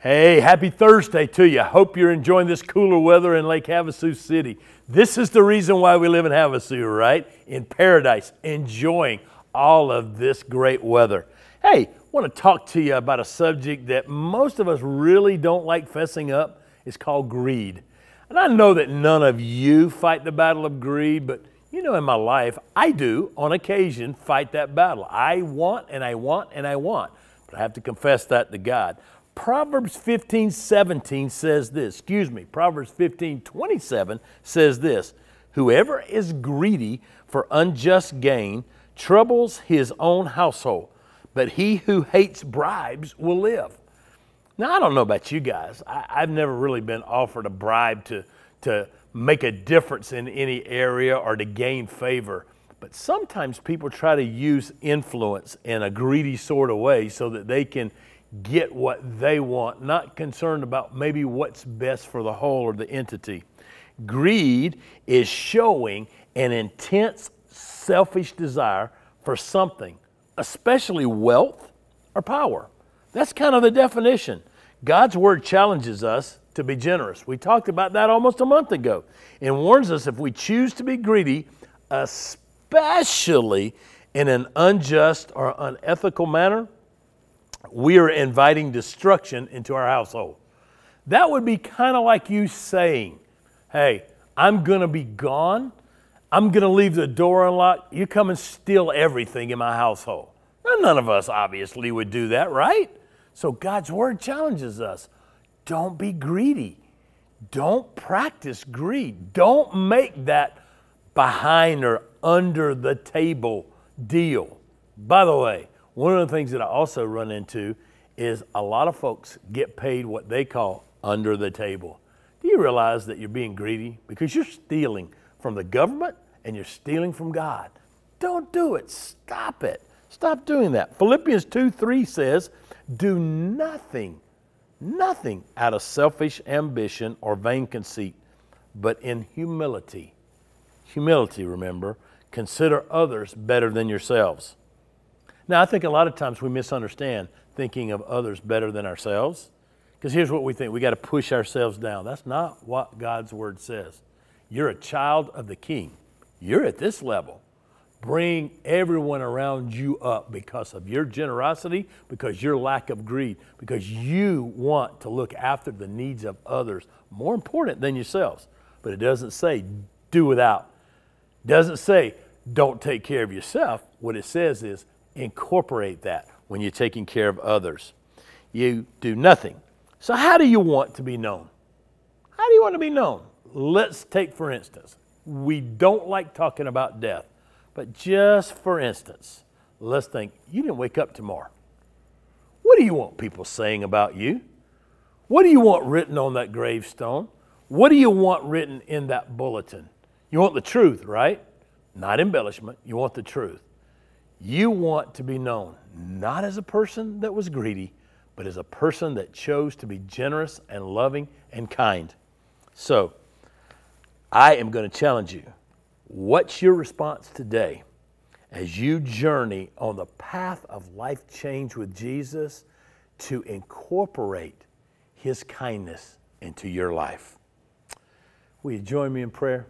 Hey, happy Thursday to you. Hope you're enjoying this cooler weather in Lake Havasu City. This is the reason why we live in Havasu, right? In paradise, enjoying all of this great weather. Hey, want to talk to you about a subject that most of us really don't like fessing up. It's called greed. And I know that none of you fight the battle of greed, but you know, in my life, I do on occasion fight that battle. I want and I want and I want, but I have to confess that to God. Proverbs 15, 17 says this, excuse me, Proverbs 15, 27 says this Whoever is greedy for unjust gain troubles his own household, but he who hates bribes will live. Now, I don't know about you guys. I, have never really been offered a bribe to, to make a difference in any area or to gain favor. But sometimes people try to use influence in a greedy sort of way so that they can get what they want, not concerned about maybe what's best for the whole or the entity. Greed is showing an intense selfish desire for something, especially wealth or power. That's kind of the definition. God's word challenges us to be generous. We talked about that almost a month ago and warns us if we choose to be greedy, especially in an unjust or unethical manner, we are inviting destruction into our household. That would be kind of like you saying, Hey, I'm going to be gone. I'm going to leave the door unlocked. You come and steal everything in my household. Now, none of us obviously would do that, right? So God's word challenges us don't be greedy. Don't practice greed. Don't make that behind or under the table deal. By the way, one of the things that I also run into is a lot of folks get paid what they call under the table. Do you realize that you're being greedy? Because you're stealing from the government and you're stealing from God. Don't do it. Stop it. Stop doing that. Philippians 2 3 says, Do nothing, nothing out of selfish ambition or vain conceit, but in humility. Humility, remember, consider others better than yourselves. Now, I think a lot of times we misunderstand thinking of others better than ourselves. Because here's what we think we got to push ourselves down. That's not what God's word says. You're a child of the king, you're at this level. Bring everyone around you up because of your generosity, because your lack of greed, because you want to look after the needs of others more important than yourselves. But it doesn't say do without. It doesn't say don't take care of yourself. What it says is incorporate that when you're taking care of others. You do nothing. So, how do you want to be known? How do you want to be known? Let's take, for instance, we don't like talking about death, but just for instance, let's think you didn't wake up tomorrow. What do you want people saying about you? What do you want written on that gravestone? What do you want written in that bulletin? You want the truth, right? Not embellishment. You want the truth. You want to be known not as a person that was greedy, but as a person that chose to be generous and loving and kind. So, I am going to challenge you. What's your response today as you journey on the path of life change with Jesus to incorporate his kindness into your life? Will you join me in prayer?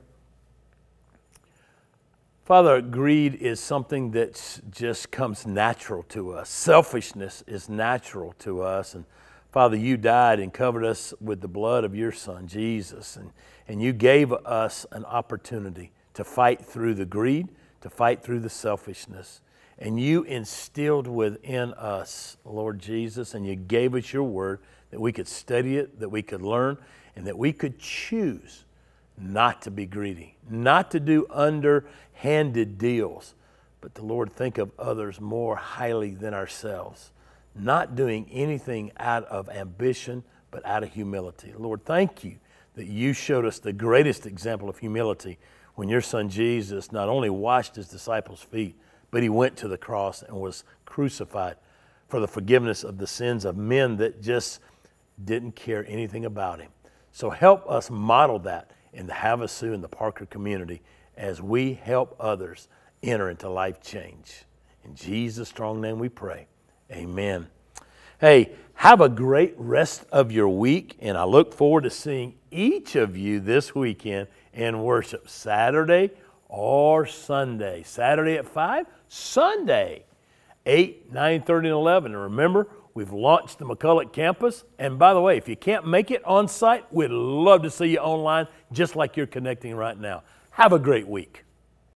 Father, greed is something that just comes natural to us. Selfishness is natural to us. And Father, you died and covered us with the blood of your Son, Jesus. And, and you gave us an opportunity to fight through the greed, to fight through the selfishness. And you instilled within us, Lord Jesus, and you gave us your word that we could study it, that we could learn, and that we could choose not to be greedy, not to do underhanded deals, but to Lord think of others more highly than ourselves, not doing anything out of ambition, but out of humility. Lord, thank you that you showed us the greatest example of humility when your son Jesus not only washed his disciples' feet, but he went to the cross and was crucified for the forgiveness of the sins of men that just didn't care anything about him. So help us model that in the Havasu and the Parker community as we help others enter into life change. In Jesus' strong name we pray. Amen. Hey, have a great rest of your week, and I look forward to seeing each of you this weekend in worship, Saturday or Sunday. Saturday at 5, Sunday 8, 9, 30, and 11. And remember, we've launched the McCulloch campus. And by the way, if you can't make it on site, we'd love to see you online, just like you're connecting right now. Have a great week.